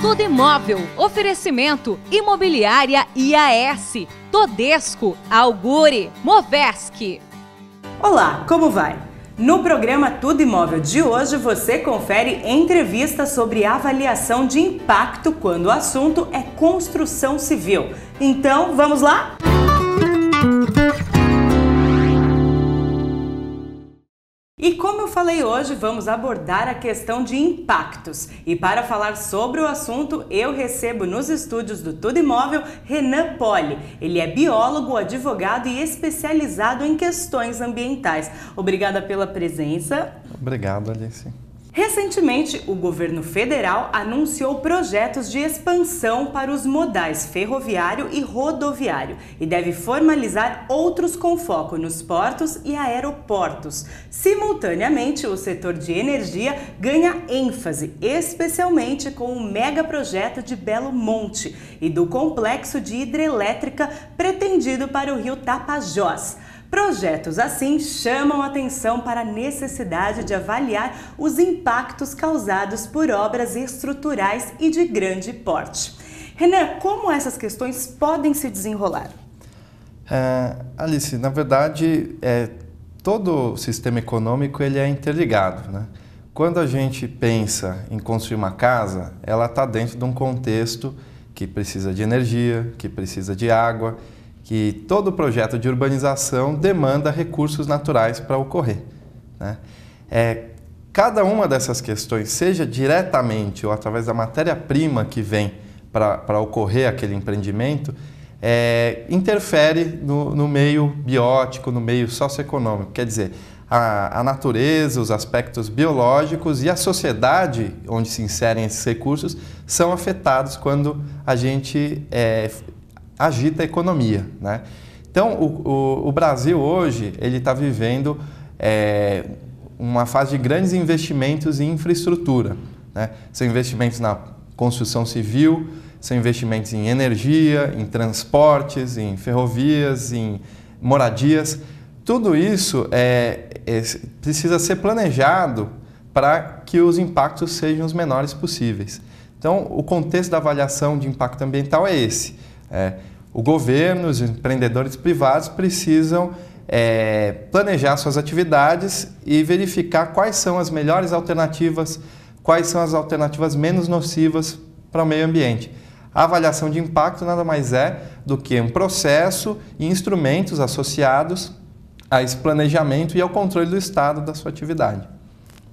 Tudo Imóvel, oferecimento Imobiliária IAS, Todesco, Alguri, Movesc. Olá, como vai? No programa Tudo Imóvel de hoje, você confere entrevista sobre avaliação de impacto quando o assunto é construção civil. Então, vamos lá? Música falei hoje, vamos abordar a questão de impactos. E para falar sobre o assunto, eu recebo nos estúdios do Tudo Imóvel Renan Poli. Ele é biólogo, advogado e especializado em questões ambientais. Obrigada pela presença. Obrigado, Alice. Recentemente, o governo federal anunciou projetos de expansão para os modais ferroviário e rodoviário e deve formalizar outros com foco nos portos e aeroportos. Simultaneamente, o setor de energia ganha ênfase, especialmente com o megaprojeto de Belo Monte e do complexo de hidrelétrica pretendido para o rio Tapajós. Projetos assim chamam atenção para a necessidade de avaliar os impactos causados por obras estruturais e de grande porte. Renan, como essas questões podem se desenrolar? É, Alice, na verdade, é, todo o sistema econômico ele é interligado. Né? Quando a gente pensa em construir uma casa, ela está dentro de um contexto que precisa de energia, que precisa de água, que todo projeto de urbanização demanda recursos naturais para ocorrer. Né? É, cada uma dessas questões, seja diretamente ou através da matéria-prima que vem para ocorrer aquele empreendimento, é, interfere no, no, meio biótico, no meio socioeconômico. Quer dizer, a, a, natureza, os aspectos biológicos e a sociedade onde se inserem esses recursos são afetados quando a gente é, agita a economia. Né? Então, o, o, o Brasil hoje ele está vivendo é, uma fase de grandes investimentos em infraestrutura. Né? São investimentos na construção civil, são investimentos em energia, em transportes, em ferrovias, em moradias. Tudo isso é, é, precisa ser planejado para que os impactos sejam os menores possíveis. Então, o contexto da avaliação de impacto ambiental é esse. É, o governo, os empreendedores privados precisam é, planejar suas atividades e verificar quais são as melhores alternativas, quais são as alternativas menos nocivas para o meio ambiente. A avaliação de impacto nada mais é do que um processo e instrumentos associados a esse planejamento e ao controle do Estado da sua atividade.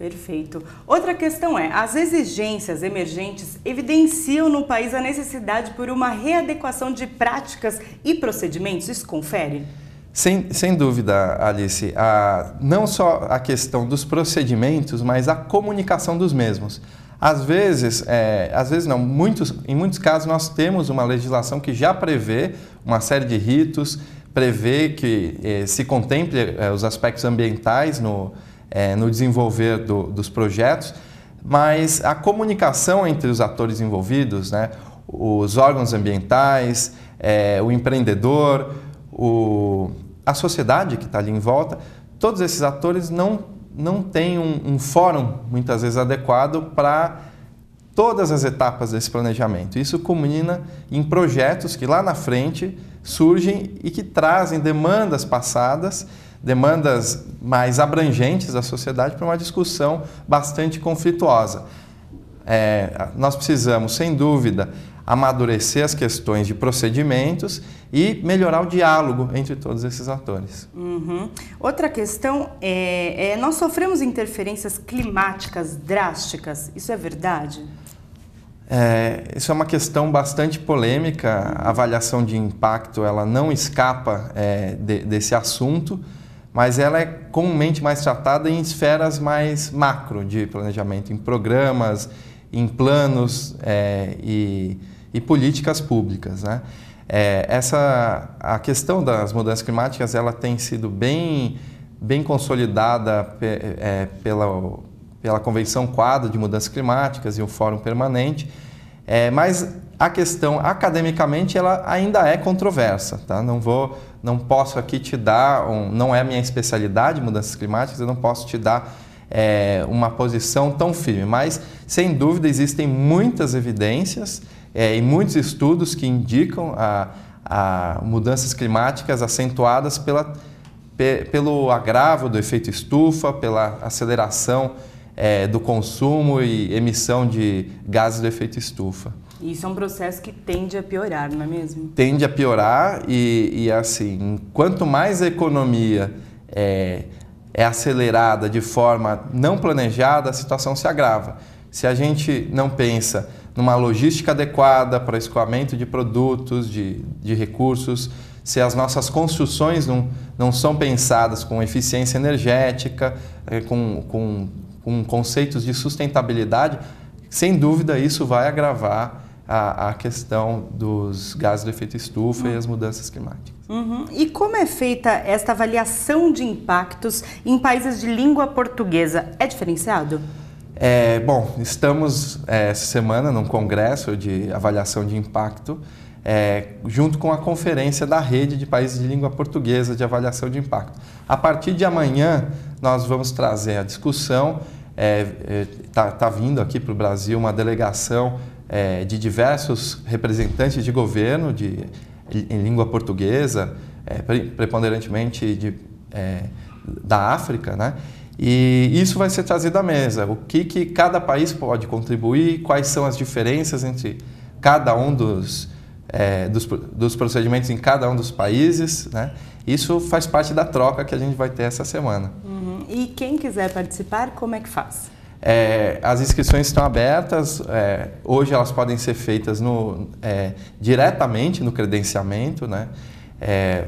Perfeito. Outra questão é: as exigências emergentes evidenciam no país a necessidade por uma readequação de práticas e procedimentos? Isso confere? Sem, sem dúvida, Alice. A, não só a questão dos procedimentos, mas a comunicação dos mesmos. Às vezes, é, às vezes não, muitos, em muitos casos nós temos uma legislação que já prevê uma série de ritos, prevê que eh, se contemple eh, os aspectos ambientais no, é, no desenvolver do, dos projetos, mas a comunicação entre os atores envolvidos, né, os órgãos ambientais, é, o empreendedor, o, a sociedade que está ali em volta, todos esses atores não, não têm um, um fórum muitas vezes adequado para todas as etapas desse planejamento. Isso culmina em projetos que lá na frente surgem e que trazem demandas passadas demandas mais abrangentes da sociedade para uma discussão bastante conflituosa. É, nós precisamos, sem dúvida, amadurecer as questões de procedimentos e melhorar o diálogo entre todos esses atores. Uhum. Outra questão é, é, nós sofremos interferências climáticas drásticas. Isso é verdade? É, isso é uma questão bastante polêmica. A avaliação de impacto ela não escapa é, de, desse assunto mas ela é comumente mais tratada em esferas mais macro de planejamento, em programas, em planos é, e, e, políticas públicas. Né? É, essa, a questão das mudanças climáticas ela tem sido bem, bem consolidada pe, é, pela, pela Convenção Quadro de Mudanças Climáticas e o Fórum Permanente, mas a questão academicamente ela ainda é controversa. Tá? Não vou não posso aqui te dar, um, não é a minha especialidade, mudanças climáticas, eu não posso te dar é, uma posição tão firme. Mas, sem dúvida, existem muitas evidências é, e muitos estudos que indicam a, a mudanças climáticas acentuadas pela, pe, pelo agravo do efeito estufa, pela aceleração é, do consumo e emissão de gases do efeito estufa. Isso é um processo que tende a piorar, não é mesmo? Tende a piorar e, e assim, quanto mais a economia é, é acelerada de forma não planejada, a situação se agrava. Se a gente não pensa numa logística adequada para escoamento de produtos, de, de recursos, se as nossas construções não, não são pensadas com eficiência energética, é, com, com, com conceitos de sustentabilidade, sem dúvida isso vai agravar a, a questão dos gases do efeito estufa uhum. e as mudanças climáticas. Uhum. E como é feita esta avaliação de impactos em países de língua portuguesa? É diferenciado? É, bom, estamos é, essa semana num congresso de avaliação de impacto, é, junto com a conferência da rede de países de língua portuguesa de avaliação de impacto. A partir de amanhã, nós vamos trazer a discussão. Está é, é, tá vindo aqui para o Brasil uma delegação é, de diversos representantes de governo de, em língua portuguesa, é, preponderantemente de, é, da África, né? E isso vai ser trazido à mesa. O que, que cada país pode contribuir, quais são as diferenças entre cada um dos, é, dos, dos, procedimentos em cada um dos países. Né? Isso faz parte da troca que a gente vai ter essa semana. Uhum. E quem quiser participar, como é que faz? É, as inscrições estão abertas, é, hoje elas podem ser feitas no, é, diretamente no credenciamento. Né? É,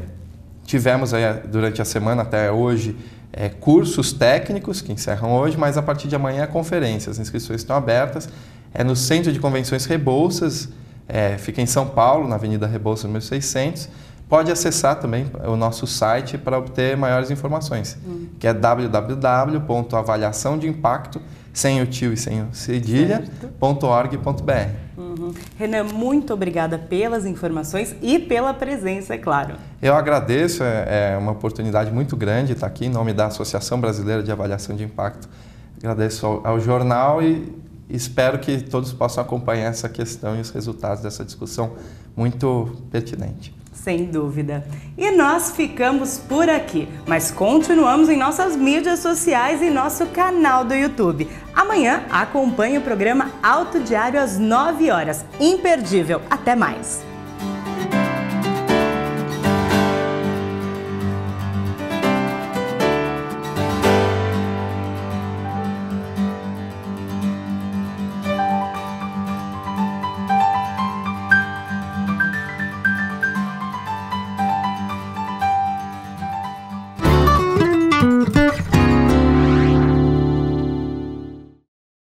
tivemos aí, durante a semana até hoje é, cursos técnicos que encerram hoje, mas a partir de amanhã é conferência. As inscrições estão abertas. É no Centro de Convenções Rebouças, é, fica em São Paulo, na Avenida Rebouças 1600 pode acessar também o nosso site para obter maiores informações, hum. que é www.avaliaçãodeimpacto, sem o tio e sem o cedilha.org.br. Uhum. Renan, muito obrigada pelas informações e pela presença, é claro. Eu agradeço, é, é uma oportunidade muito grande estar aqui em nome da Associação Brasileira de Avaliação de Impacto. Agradeço ao, ao jornal e espero que todos possam acompanhar essa questão e os resultados dessa discussão muito pertinente. Sem dúvida. E nós ficamos por aqui, mas continuamos em nossas mídias sociais e nosso canal do YouTube. Amanhã acompanhe o programa Alto Diário às 9 horas. Imperdível. Até mais.